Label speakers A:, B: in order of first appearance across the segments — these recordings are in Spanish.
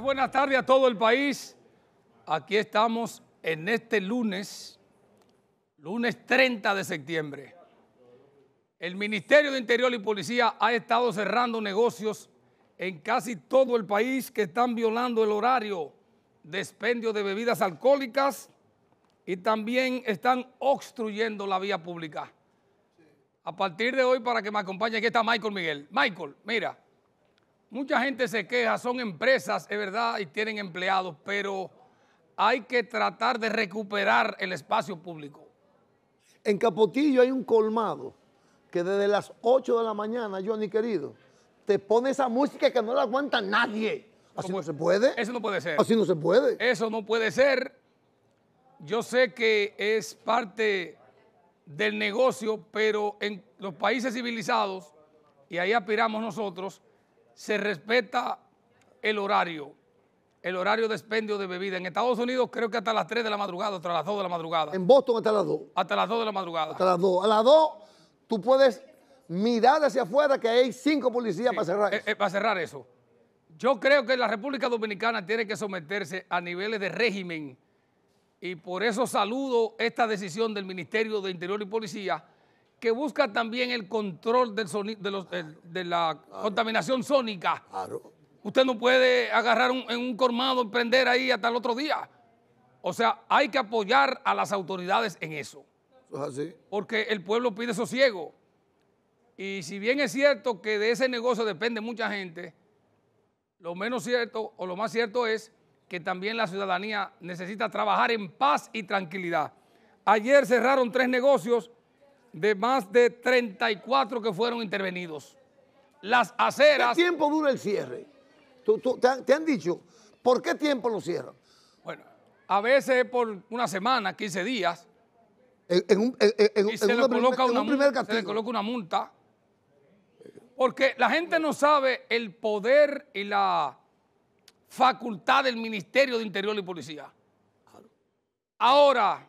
A: buenas tardes a todo el país. Aquí estamos en este lunes, lunes 30 de septiembre. El Ministerio de Interior y Policía ha estado cerrando negocios en casi todo el país que están violando el horario de expendio de bebidas alcohólicas y también están obstruyendo la vía pública. A partir de hoy, para que me acompañe, aquí está Michael Miguel. Michael, mira, Mucha gente se queja, son empresas, es verdad, y tienen empleados, pero hay que tratar de recuperar el espacio público.
B: En Capotillo hay un colmado que desde las 8 de la mañana, Johnny querido, te pone esa música que no la aguanta nadie. Así no, se
A: puede. Eso no puede ser. Así no se puede. Eso no puede ser. Yo sé que es parte del negocio, pero en los países civilizados, y ahí aspiramos nosotros, se respeta el horario, el horario de expendio de bebida. En Estados Unidos creo que hasta las 3 de la madrugada, hasta las 2 de la madrugada. En Boston hasta las 2. Hasta las 2 de la madrugada.
B: Hasta las 2. A las 2 tú puedes mirar hacia afuera que hay cinco policías para cerrar
A: eh, eh, para cerrar eso. Yo creo que la República Dominicana tiene que someterse a niveles de régimen y por eso saludo esta decisión del Ministerio de Interior y Policía que busca también el control de, la contaminación sónica. Claro. Usted no puede agarrar en un y prender ahí hasta el otro día. O sea, hay que apoyar a las autoridades en eso. así? Porque el pueblo pide sosiego. Y si bien es cierto que de ese negocio depende mucha gente, lo menos cierto o lo más cierto es que también la ciudadanía necesita trabajar en paz y tranquilidad. Ayer cerraron tres negocios de más de 34 que fueron intervenidos. Las aceras... ¿Qué
B: tiempo dura el cierre? te, han, dicho,
A: ¿por qué tiempo lo cierran? Bueno, a veces por una semana, 15 días.
B: se le coloca
A: una multa. Porque la gente no sabe el poder y la facultad del Ministerio de Interior y Policía. Ahora,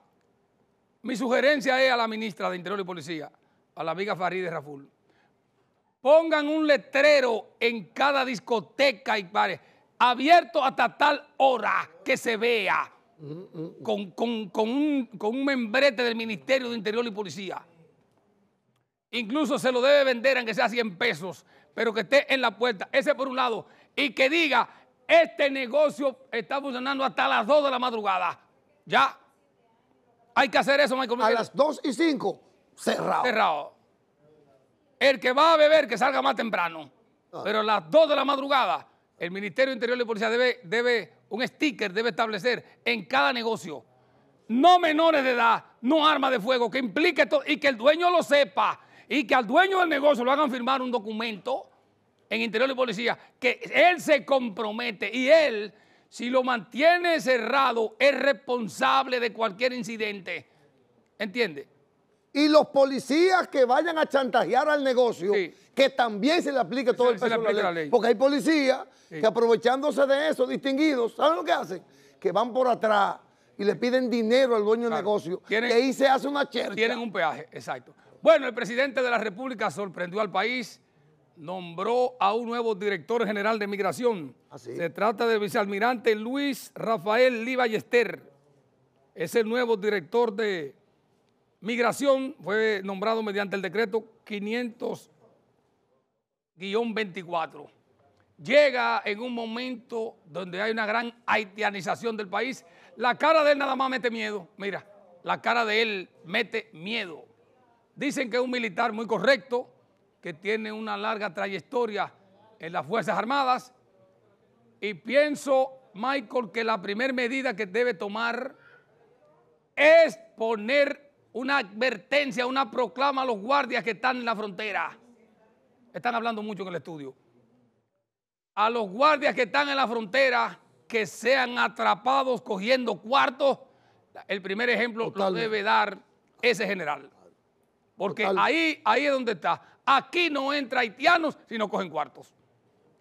A: mi sugerencia es a la ministra de Interior y Policía, a la amiga Farideh Raful, pongan un letrero en cada discoteca y pares abierto hasta tal hora que se vea, con, un, membrete del Ministerio de Interior y Policía. Incluso se lo debe vender, aunque sea 100 pesos, pero que esté en la puerta. Ese por un lado. Y que diga, este negocio está funcionando hasta las 2 de la madrugada. Ya. Hay que hacer eso, Michael. A las 2 y 5, cerrado. Cerrado. El que va a beber, que salga más temprano. Ah. Pero a las 2 de la madrugada, el Ministerio Interior y Policía debe, debe, un sticker debe establecer en cada negocio. No menores de edad, no armas de fuego, que implique todo y que el dueño lo sepa y que al dueño del negocio lo hagan firmar un documento en Interior y Policía, que él se compromete y él si lo mantiene cerrado, es responsable de cualquier incidente. ¿Entiende?
B: Y los policías que vayan a chantajear al negocio, que también se le aplique todo el peso de la ley. Porque hay policías que aprovechándose de eso, distinguidos, ¿saben lo que hacen? Que van por atrás y le piden dinero al dueño del negocio.
A: Y que ahí se hace una chercha. Tienen un peaje, exacto. Bueno, el presidente de la República sorprendió al país nombró a un nuevo director general de migración. ¿Ah, Se trata del vicealmirante Luis Rafael Lee Es el nuevo director de migración. Fue nombrado mediante el decreto 500-24. Llega en un momento donde hay una gran haitianización del país. La cara de él nada más mete miedo. Mira, la cara de él mete miedo. Dicen que es un militar muy correcto, que tiene una larga trayectoria en las Fuerzas Armadas. Y pienso, Michael, que la primera medida que debe tomar es poner una advertencia, una proclama a los guardias que están en la frontera. Están hablando mucho en el estudio. A los guardias que están en la frontera que sean atrapados cogiendo cuartos. El primer ejemplo lo debe dar ese general. Porque ahí, ahí es donde está. Aquí no entra haitianos si no cogen cuartos.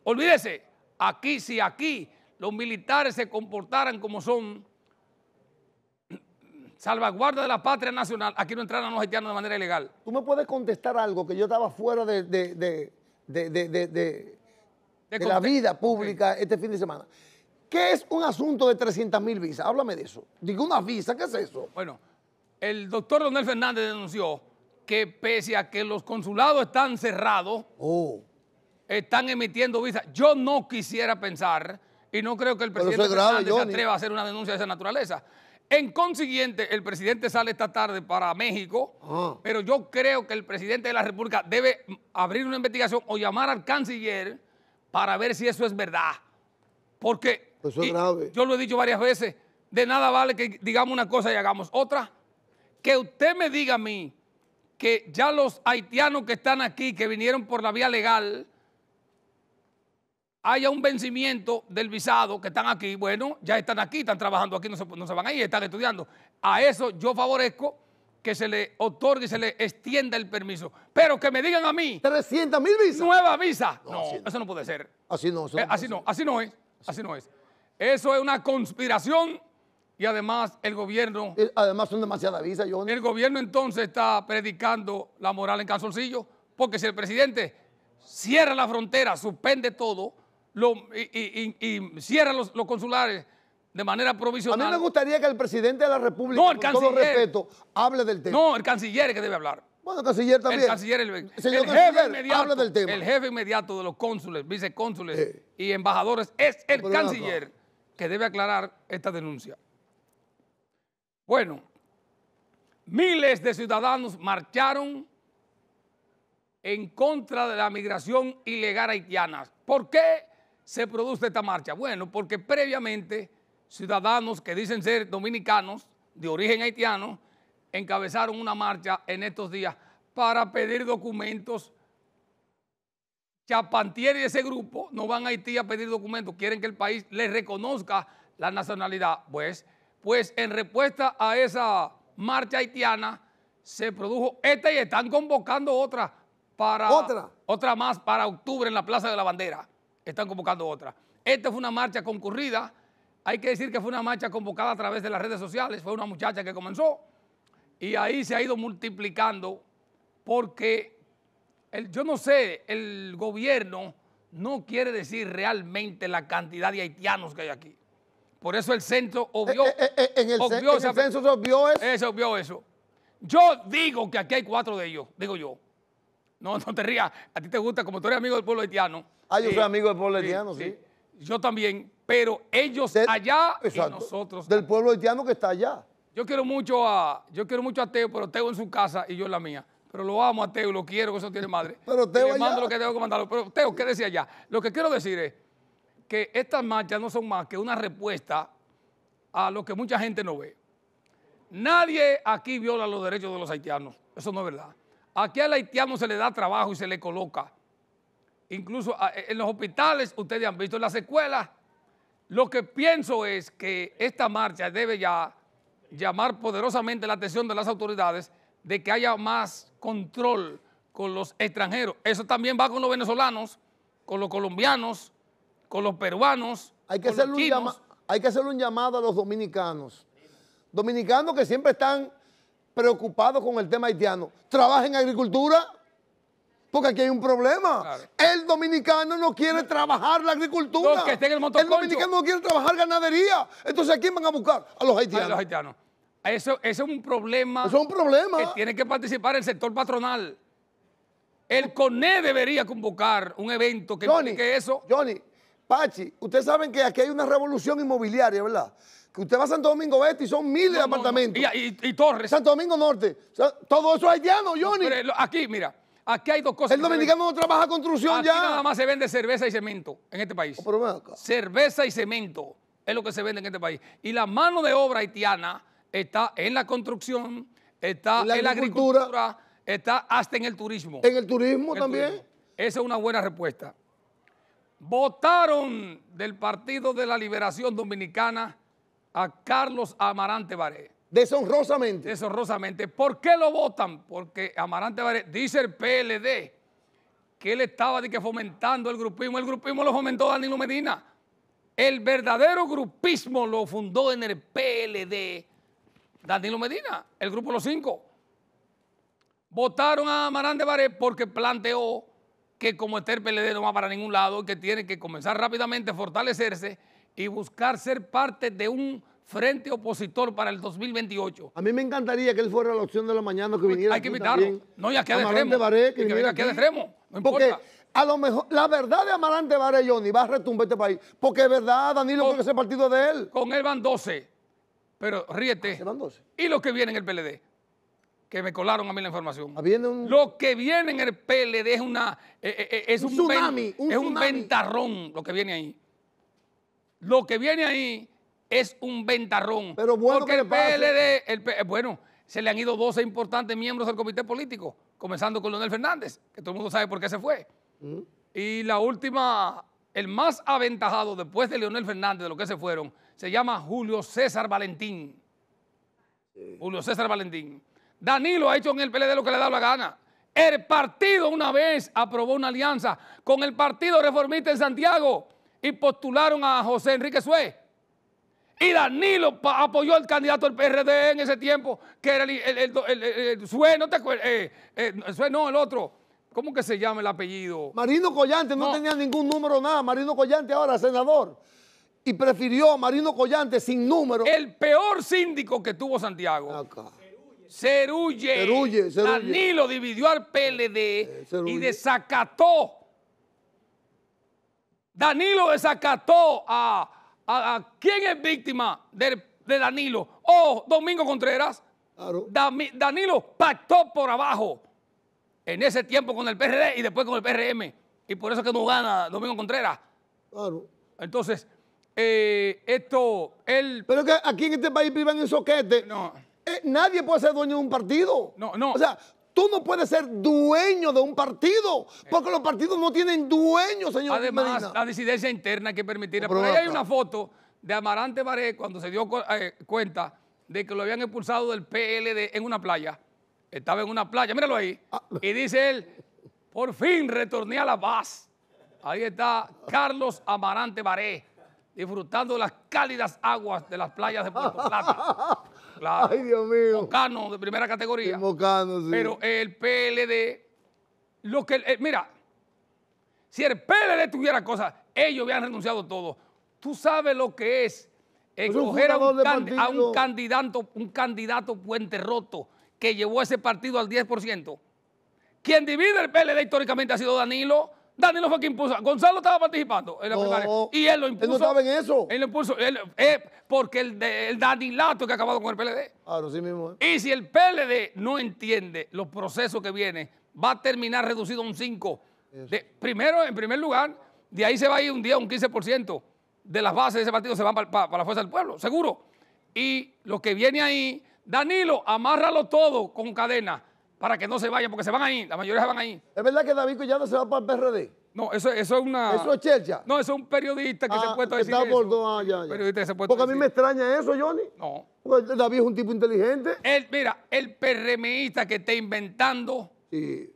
A: Olvídese, aquí si aquí los militares se comportaran como son salvaguarda de la patria nacional, aquí no entraran los haitianos de manera ilegal.
B: Tú me puedes contestar algo que yo estaba fuera de, la vida pública este fin de semana. ¿Qué es un asunto de 300 mil visas? Háblame de eso. Digo, una visa, ¿qué es eso?
A: Bueno, el doctor Donel Fernández denunció que pese a que los consulados están cerrados, oh. están emitiendo visas. Yo no quisiera pensar, y no creo que el presidente se atreva a hacer una denuncia de esa naturaleza. En consiguiente, el presidente sale esta tarde para México, ah. pero yo creo que el presidente de la República debe abrir una investigación o llamar al canciller para ver si eso es verdad. Porque pues yo lo he dicho varias veces, de nada vale que digamos una cosa y hagamos otra. Que usted me diga a mí que ya los haitianos que están aquí, que vinieron por la vía legal, haya un vencimiento del visado que están aquí, bueno, ya están aquí, están trabajando aquí, no se, no se van ahí, están estudiando. A eso yo favorezco que se le otorgue y se le extienda el permiso. Pero que me digan a mí. 300 mil visas. Nueva visa. No, eso no puede ser. Así no. Eh, así no, así no es. así no es. Eso es una conspiración y además el gobierno... además son demasiadas visas, Johnny. El gobierno entonces está predicando la moral en calzoncillo, porque si el presidente cierra la frontera, suspende todo y, cierra los, consulares, de manera provisional. A mí me
B: gustaría que el presidente de la República, con todo respeto,
A: hable del tema. No, el canciller es que debe hablar. Bueno, el canciller también. El canciller, el, jefe inmediato, El jefe inmediato de los cónsules, vicecónsules y embajadores es el canciller que debe aclarar esta denuncia. Bueno, miles de ciudadanos marcharon en contra de la migración ilegal haitiana. ¿Por qué se produce esta marcha? Bueno, porque previamente ciudadanos que dicen ser dominicanos de origen haitiano encabezaron una marcha en estos días para pedir documentos. Chapantier y ese grupo no van a Haití a pedir documentos, quieren que el país les reconozca la nacionalidad. Pues pues en respuesta a esa marcha haitiana se produjo esta y están convocando otra para otra, otra más para octubre en la Plaza de la Bandera. Están convocando otra. Esta fue una marcha concurrida. Hay que decir que fue una marcha convocada a través de las redes sociales. Fue una muchacha que comenzó y ahí se ha ido multiplicando porque yo no sé, el gobierno no quiere decir realmente la cantidad de haitianos que hay aquí. Por eso el centro eh, obvió, eh, eh, en el, centro se obvió eso. eso. obvió eso. Yo digo que aquí hay cuatro de ellos, digo yo. No, no te rías. A ti te gusta, como tú eres amigo del pueblo haitiano. Ah, yo soy amigo del pueblo haitiano, sí. Yo también, pero ellos allá nosotros.
B: Del pueblo haitiano que está allá.
A: Yo quiero mucho a, yo quiero mucho a Teo, pero Teo en su casa y yo en la mía pero lo amo a Teo, lo quiero, que eso tiene madre. Pero Teo le mando lo que tengo que mandarlo. Pero Teo, ¿qué decía allá? Lo que quiero decir es que estas marchas no son más que una respuesta a lo que mucha gente no ve. Nadie aquí viola los derechos de los haitianos, eso no es verdad. Aquí al haitiano se le da trabajo y se le coloca. Incluso ah, eh, en los hospitales, ustedes han visto, en las escuelas. Lo que pienso es que esta marcha debe ya llamar poderosamente la atención de las autoridades de que haya más control con los extranjeros. Eso también va con los venezolanos, con los colombianos, con los peruanos. Hay que, hacerle, un
B: hay que hacerle un llamado a los dominicanos. Dominicanos que siempre están preocupados con el tema haitiano. Trabajen en agricultura, porque aquí hay un problema. El dominicano no quiere trabajar la agricultura. Que estén el, el, dominicano no quiere
A: trabajar ganadería. Entonces, ¿a quién van a buscar? A los haitianos. A los haitianos. Eso, es un problema. Eso es un problema. Que tiene que participar el sector patronal. El CONE debería convocar un evento que Johnny, eso. Johnny, Pachi, ustedes saben que aquí hay una
B: revolución inmobiliaria, ¿verdad? Que usted va a Santo Domingo Oeste y son miles de apartamentos. Y, Torres. Santo Domingo Norte. todo eso es haitiano, Johnny. Pero aquí, mira, aquí hay dos cosas. El dominicano no trabaja construcción aquí nada más
A: se vende cerveza y cemento en este país. Oh, cerveza y cemento es lo que se vende en este país. Y la mano de obra haitiana está en la construcción, está en la, agricultura, está hasta en el turismo. ¿En el turismo también? Esa es una buena respuesta votaron del Partido de la Liberación Dominicana a Carlos Amarante Baré. Deshonrosamente. Deshonrosamente. ¿Por qué lo votan? Porque Amarante Baré, dice el PLD, que él estaba de que fomentando el grupismo. El grupismo lo fomentó Danilo Medina. El verdadero grupismo lo fundó en el PLD Danilo Medina, el grupo Los Cinco. Votaron a Amarante Baré porque planteó que como está el PLD no va para ningún lado, que tiene que comenzar rápidamente a fortalecerse y buscar ser parte de un frente opositor para el 2028. A mí me encantaría
B: que él fuera la opción de la mañana que viniera. Hay que invitarlo. No, ya queda extremo. Baré, que, que viniera aquí. extremo. No porque importa. a lo mejor la verdad de Amarante Baré, Johnny, va a retumbar este país. Porque es verdad, Danilo, con, porque
A: ese partido partido de él. Con él van 12. Pero ríete. Ah, van 12. Y los que vienen el PLD que me colaron a mí la información. Ah, lo que viene en el PLD es una eh, eh, eh, es un, tsunami, ventarrón lo que viene ahí. Lo que viene ahí es un ventarrón. Pero bueno porque el PLD, bueno, se le han ido 12 importantes miembros del comité político, comenzando con Leonel Fernández, que todo el mundo sabe por qué se fue. Mm. Y la última, el más aventajado después de Leonel Fernández, de lo que se fueron, se llama Julio César Valentín. Julio César Valentín Danilo ha hecho en el PLD lo que le da la gana. El partido una vez aprobó una alianza con el Partido Reformista en Santiago y postularon a José Enrique Suez. Y Danilo apoyó al candidato del PRD en ese tiempo, que era el, el, no te acuerdas, eh, eh, no, el otro. ¿Cómo que se llama el apellido?
B: Marino Collante, no, tenía ningún número, nada. Marino Collante ahora, senador. Y
A: prefirió a Marino Collante sin número. El peor síndico que tuvo Santiago. Acá se Danilo dividió al PLD eh, y desacató. Danilo desacató a, a, ¿quién es víctima de, de Danilo? Oh, Domingo Contreras. Danilo pactó por abajo en ese tiempo con el PRD y después con el PRM. Y por eso que no gana Domingo Contreras. Entonces, eh, esto, él... Pero que aquí en este país viven en soquete. No. Eh, nadie puede ser
B: dueño de un partido. No, no. O sea, Tú no puedes ser dueño de un partido, porque los partidos no tienen dueño, señor. Además,
A: la disidencia interna hay que permitir. Por ahí hay una foto de Amarante Baré cuando se dio eh, cuenta de que lo habían expulsado del PLD en una playa. Estaba en una playa, míralo ahí. Ah. Y dice él, por fin retorné a la paz. Ahí está Carlos Amarante Baré, disfrutando las cálidas aguas de las playas de Puerto Plata. Claro.
B: Ay, Dios mío. Mocano
A: de primera categoría. Mocano, Pero el PLD, lo que. Eh, mira, si el PLD tuviera cosas, ellos habían renunciado todo. Tú sabes lo que es pues escoger a un, candidato, un candidato puente roto que llevó ese partido al 10%. Quien divide el PLD históricamente ha sido Danilo Danilo fue quien impuso. Gonzalo estaba participando en la Y él lo impuso. Él no saben eso. Él lo impuso. porque el, el que ha acabado con el PLD. Claro, ah, sí mismo. Eh. Y si el PLD no entiende los procesos que vienen, va a terminar reducido a un 5. primero, en primer lugar, de ahí se va a ir un día un 15% de las bases de ese partido se van para la fuerza del pueblo, seguro. Y lo que viene ahí, Danilo, amárralo todo con cadena para que no se vayan, porque se van ahí, la mayoría se van ahí.
B: ¿Es verdad que David Collado se va para
A: el PRD? No, eso, es una... ¿Eso es Chercha? No, eso es un periodista que se ha ah, puesto a decir está por... eso. Ah, porque a, mí me extraña eso, Johnny. No. Porque David es un tipo inteligente. mira, el PRMista que está inventando sí.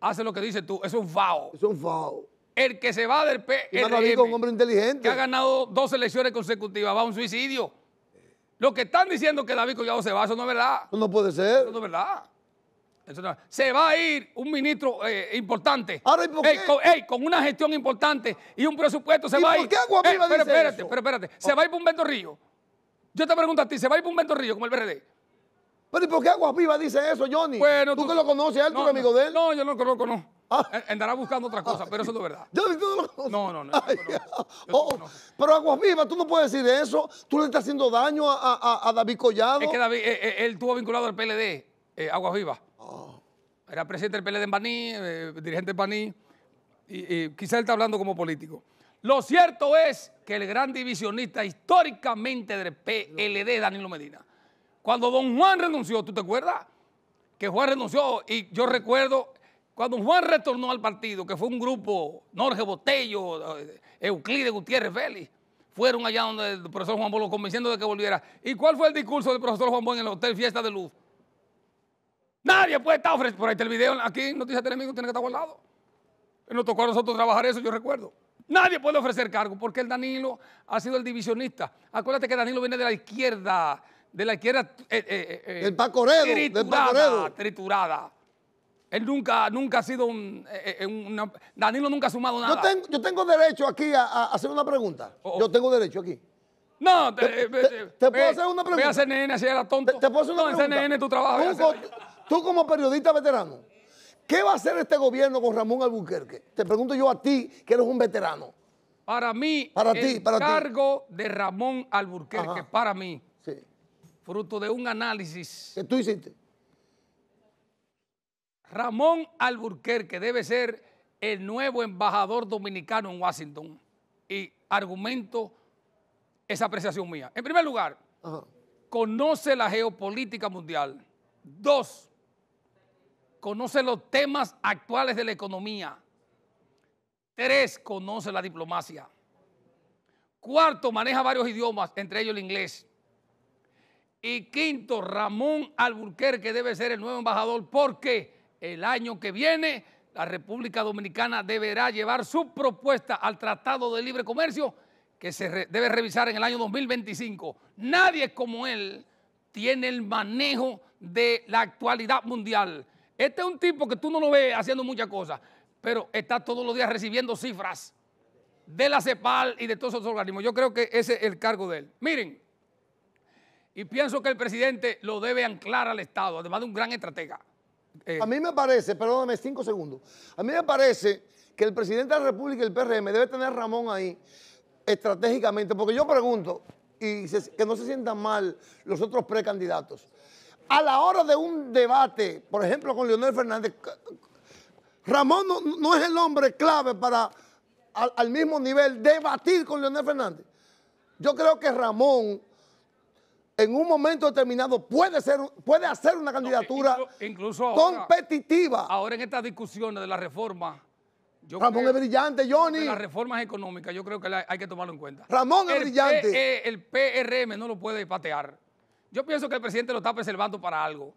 A: hace lo que dices tú, eso es un FAO. Eso es un FAO. El que se va del PRM, un hombre inteligente. que ha ganado dos elecciones consecutivas, va a un suicidio. Lo que están diciendo que David Collado se va, eso no es verdad. no puede ser. Eso no es verdad se va a ir un ministro eh, importante. Ahora, ¿y por qué? con, una gestión importante y un presupuesto se va a ir. ¿Por qué Agua Viva dice pero espérate, Pero espérate, se va a ir para un Vento Río. Yo te pregunto a ti, ¿se va a ir para un Vento Río como el BRD Pero ¿y por qué
B: Aguas Vivas dice eso, Johnny? ¿Tú, que lo conoces, él, no, amigo de él. No, yo no lo conozco, no. Ah.
A: Andará buscando otra cosa, ah, pero eso no es verdad.
B: Yo no No, no, no. no, oh, no. pero Aguas Vivas, tú no puedes decir eso. Tú le estás haciendo daño a, David Collado. Es que David,
A: eh, eh, él estuvo vinculado al PLD. Agua eh, Aguas Vivas. Oh. Era presidente del PLD en Baní, eh, dirigente de Baní. Y, quizá él está hablando como político. Lo cierto es que el gran divisionista históricamente del PLD, Danilo Medina, cuando don Juan renunció, ¿tú te acuerdas? Que Juan renunció y yo recuerdo cuando Juan retornó al partido, que fue un grupo, Norge Botello, eh, Euclides Gutiérrez Félix, fueron allá donde el profesor Juan Bolo convenciendo de que volviera. ¿Y cuál fue el discurso del profesor Juan Bolo en el Hotel Fiesta de Luz? Nadie puede estar ofreciendo. Por ahí está el video aquí en Noticias Telemundo, tiene que estar guardado. Nos tocó a nosotros trabajar eso, yo recuerdo. Nadie puede ofrecer cargo porque el Danilo ha sido el divisionista. Acuérdate que Danilo viene de la izquierda, de la izquierda. Eh, eh, eh, Pacoredo. Triturada, triturada. Él nunca, nunca ha sido un. Eh, eh, eh, Danilo nunca ha sumado nada. Yo tengo,
B: yo tengo derecho aquí a, hacer una pregunta. Oh. Yo tengo derecho aquí.
A: No, te, puedo hacer una pregunta. Voy a CNN si era tonto. Te, puedo hacer una no, pregunta. en CNN tu trabajo
B: Tú como periodista veterano, ¿qué va a hacer este gobierno con Ramón Albuquerque? Te pregunto yo a ti, que eres un veterano.
A: Para mí, para el cargo de Ramón Alburquerque, para mí, fruto de un análisis. que tú hiciste? Ramón Alburquerque debe ser el nuevo embajador dominicano en Washington. Y argumento esa apreciación mía. En primer lugar, conoce la geopolítica mundial. Dos, conoce los temas actuales de la economía. Tres, conoce la diplomacia. Cuarto, maneja varios idiomas, entre ellos el inglés. Y quinto, Ramón Alburquerque debe ser el nuevo embajador porque el año que viene la República Dominicana deberá llevar su propuesta al Tratado de Libre Comercio que se debe revisar en el año 2025. Nadie como él tiene el manejo de la actualidad mundial. Este es un tipo que tú no lo ves haciendo muchas cosas, pero está todos los días recibiendo cifras de la CEPAL y de todos esos organismos. Yo creo que ese es el cargo de él. Miren, y pienso que el presidente lo debe anclar al Estado, además de un gran estratega.
B: Eh, a mí me parece, perdóname cinco segundos, a mí me parece que el presidente de la República y el PRM debe tener Ramón ahí estratégicamente, porque yo pregunto, y que no se sientan mal los otros precandidatos, a la hora de un debate, por ejemplo, con Leonel Fernández, Ramón no, es el hombre clave para al, mismo nivel debatir con Leonel Fernández. Yo creo que Ramón en un momento determinado puede ser puede hacer una
A: candidatura competitiva. Ahora en estas discusiones de la reforma yo Ramón es
B: brillante, Johnny. Las
A: reformas económicas yo creo que hay que tomarlo en cuenta. Ramón es brillante. E, el PRM no lo puede patear. Yo pienso que el presidente lo está preservando para algo.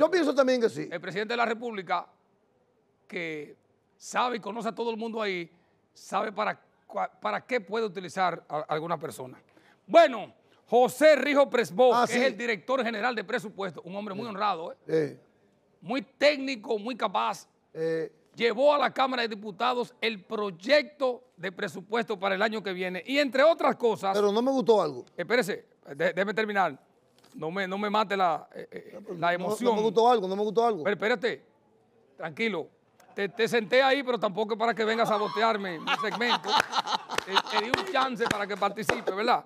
A: Yo pienso también que sí. El presidente de la República, que sabe y conoce a todo el mundo ahí, sabe para, para qué puede utilizar a alguna persona. Bueno, José Rijo Presbó, ah, que es el director general de presupuesto, un hombre muy honrado, ¿eh? muy técnico, muy capaz, llevó a la Cámara de Diputados el proyecto de presupuesto para el año que viene. Y entre otras cosas... Pero no me gustó algo. Espérese, déjeme terminar no me, mate la, emoción. Eh, eh, no, me gustó algo, no me gustó algo. Pero espérate, tranquilo. Te, senté ahí, pero tampoco para que vengas a sabotearme mi segmento. te, di un chance para que participe, ¿verdad?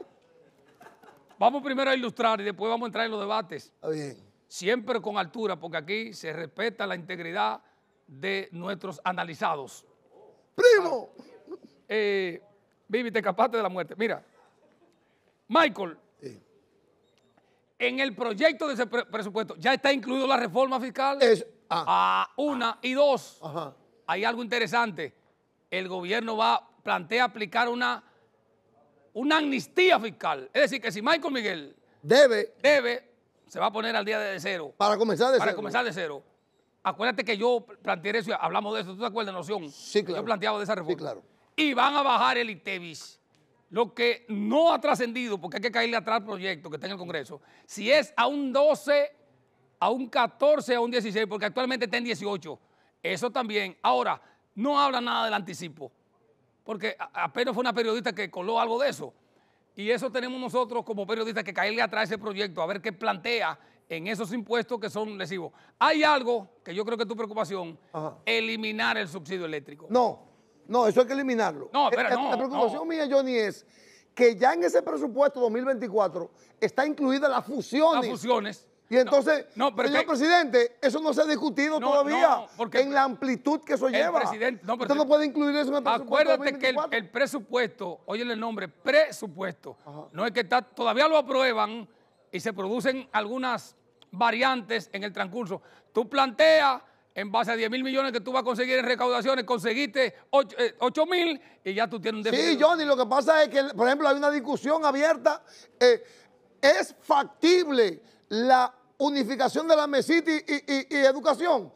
A: Vamos primero a ilustrar y después vamos a entrar en los debates. bien. Siempre con altura, porque aquí se respeta la integridad de nuestros analizados. ¡Primo! Ah, eh, Vivi, te escapaste de la muerte. Mira, Michael, sí en el proyecto de ese presupuesto ya está incluido la reforma fiscal. Es, ah, una ah. y dos. Ajá. Hay algo interesante. El gobierno va plantea aplicar una, una amnistía fiscal. Es decir, que si Michael Miguel debe, debe se va a poner al día de cero. Para
B: comenzar de cero. Para comenzar
A: de cero. Acuérdate que yo planteé eso, hablamos de eso, ¿tú te acuerdas, de Noción? Sí, claro. Yo planteaba de esa reforma. Sí, claro. Y van a bajar el ITEVIS lo que no ha trascendido, porque hay que caerle atrás al proyecto que está en el Congreso, si es a un 12, a un 14, a un 16, porque actualmente está en 18. Eso también. Ahora, no habla nada del anticipo, porque apenas fue una periodista que coló algo de eso. Y eso tenemos nosotros como periodistas que caerle atrás a ese proyecto, a ver qué plantea en esos impuestos que son lesivos. Hay algo que yo creo que es tu preocupación, eliminar el subsidio eléctrico.
B: No. No, eso hay que eliminarlo. No, eh, pero La preocupación mía, Johnny, es que ya en ese presupuesto 2024 está incluida la fusiones. Las fusiones. Y entonces, no, señor presidente, eso no se ha discutido todavía porque en la amplitud que eso lleva. Presidente, Usted no puede
A: incluir eso en el presupuesto. Acuérdate que el, presupuesto, oye el nombre, presupuesto, no es que está, todavía lo aprueban y se producen algunas variantes en el transcurso. Tú planteas en base a 10 mil millones que tú vas a conseguir en recaudaciones, conseguiste 8, eh, mil y ya tú tienes un déficit. Sí,
B: Johnny, lo que pasa es que, por ejemplo, hay una discusión abierta. Eh, ¿Es factible la unificación de la mesita
A: y, educación?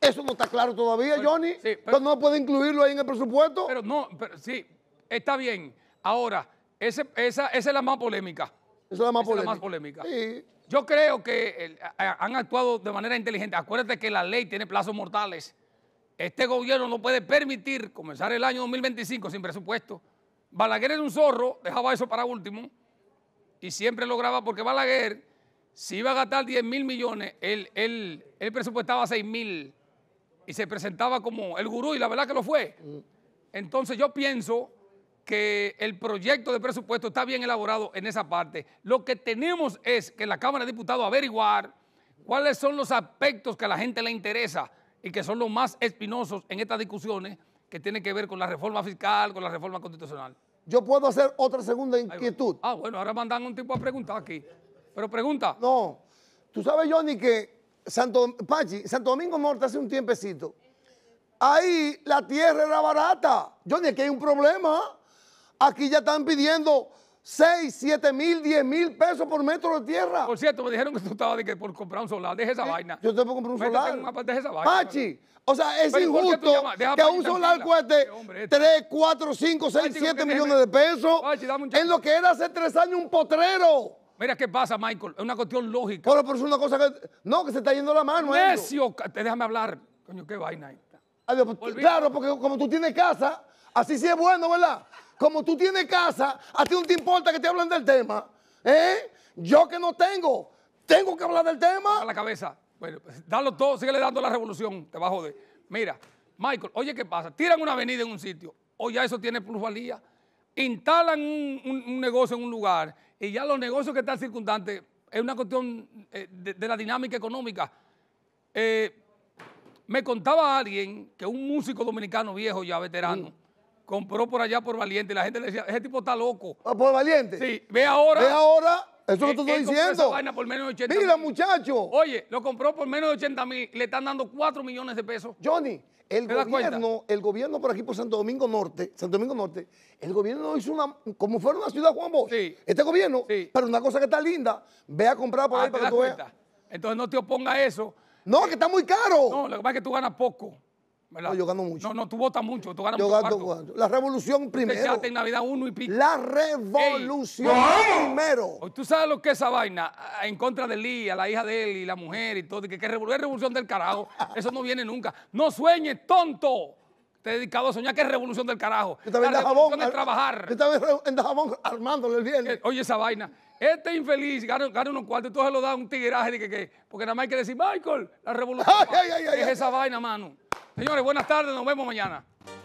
A: Eso no está claro todavía, Johnny. pero, no puede incluirlo ahí en el presupuesto. Pero no, pero, sí, está bien. Ahora, esa, es la más polémica. Esa es la más polémica. Es la más polémica. Sí. Yo creo que han actuado de manera inteligente. Acuérdate que la ley tiene plazos mortales. Este gobierno no puede permitir comenzar el año 2025 sin presupuesto. Balaguer era un zorro, dejaba eso para último, y siempre lograba, porque Balaguer, si iba a gastar 10 mil millones, él, él presupuestaba 6 mil y se presentaba como el gurú, y la verdad que lo fue. Mm. Entonces yo pienso que el proyecto de presupuesto está bien elaborado en esa parte. Lo que tenemos es que la Cámara de Diputados averiguar cuáles son los aspectos que a la gente le interesa y que son los más espinosos en estas discusiones que tienen que ver con la reforma fiscal, con la reforma constitucional. Yo puedo hacer otra segunda inquietud. Ah, bueno, ahora mandan un tipo a preguntar aquí. Pero pregunta. No, tú sabes, Johnny, que
B: Santo, Pachi, Santo Domingo Norte hace un tiempecito, ahí la tierra era barata. Johnny, aquí hay un problema. Aquí ya están pidiendo 6, 7 mil, 10 mil pesos por metro de tierra.
A: Por cierto, me dijeron que tú estabas de que por comprar un solar, deje esa vaina. Yo te puedo comprar un solar. deje esa vaina. Pachi, o sea, es injusto que un solar
B: cueste 3, 4, 5, 6, 7 millones de pesos. Pachi, en lo que era hace tres años un potrero. Mira qué pasa, Michael. Es una cuestión lógica. Pero, pero es una cosa que. No, que se está yendo la mano. Necio.
A: Te déjame hablar. Coño, qué vaina esta.
B: Adiós, pues, claro, porque como tú tienes casa, así sí es bueno, ¿verdad? Como tú tienes casa, a ti no te importa que te hablen del
A: tema. ¿Eh? Yo que no tengo, tengo que hablar del tema. A la cabeza. Bueno, pues, dalo todo, síguele dando la revolución, te va a joder. Mira, Michael, oye, ¿qué pasa? Tiran una avenida en un sitio, o oh, ya eso tiene plusvalía. Instalan un, negocio en un lugar y ya los negocios que están circundantes es una cuestión eh, de, la dinámica económica. Eh, me contaba alguien que un músico dominicano viejo ya veterano, mm compró por allá por Valiente. La gente le decía, ese tipo está loco. Ah, ¿Por Valiente? Sí, ve ahora. Ve ahora. Eso que tú estoy diciendo. Mira, muchacho. Oye, lo compró por menos de 80 mil. Le están dando 4 millones de pesos. Johnny, el gobierno, el gobierno por aquí
B: por Santo Domingo Norte, Santo Domingo Norte, el gobierno hizo una, como fuera una ciudad Juan Bosch. Este gobierno, pero una cosa que está linda, ve a comprar por ah, ahí para que tú
A: Entonces no te oponga a eso.
B: No, que está muy caro. No, lo que pasa es que tú ganas poco. ¿verdad? No, yo gano mucho. No, no, tú votas mucho, tú ganas yo mucho La revolución primero. Te en Navidad uno y pico. La revolución
A: primero. Tú sabes lo que es esa vaina, en contra de a la hija de él y la mujer y todo, que, revolución, revolución del carajo, eso no viene nunca. No sueñes, tonto. Te he dedicado a soñar que es revolución del carajo. Yo la en Dajabón. trabajar. Yo en Dajabón armándole el bien. Eh, oye, esa vaina. Este infeliz gana, unos cuartos, y se lo da un tigueraje de que, porque nada más hay que decir, Michael, la revolución ay, es esa vaina, mano. Señores, buenas tardes, nos vemos mañana.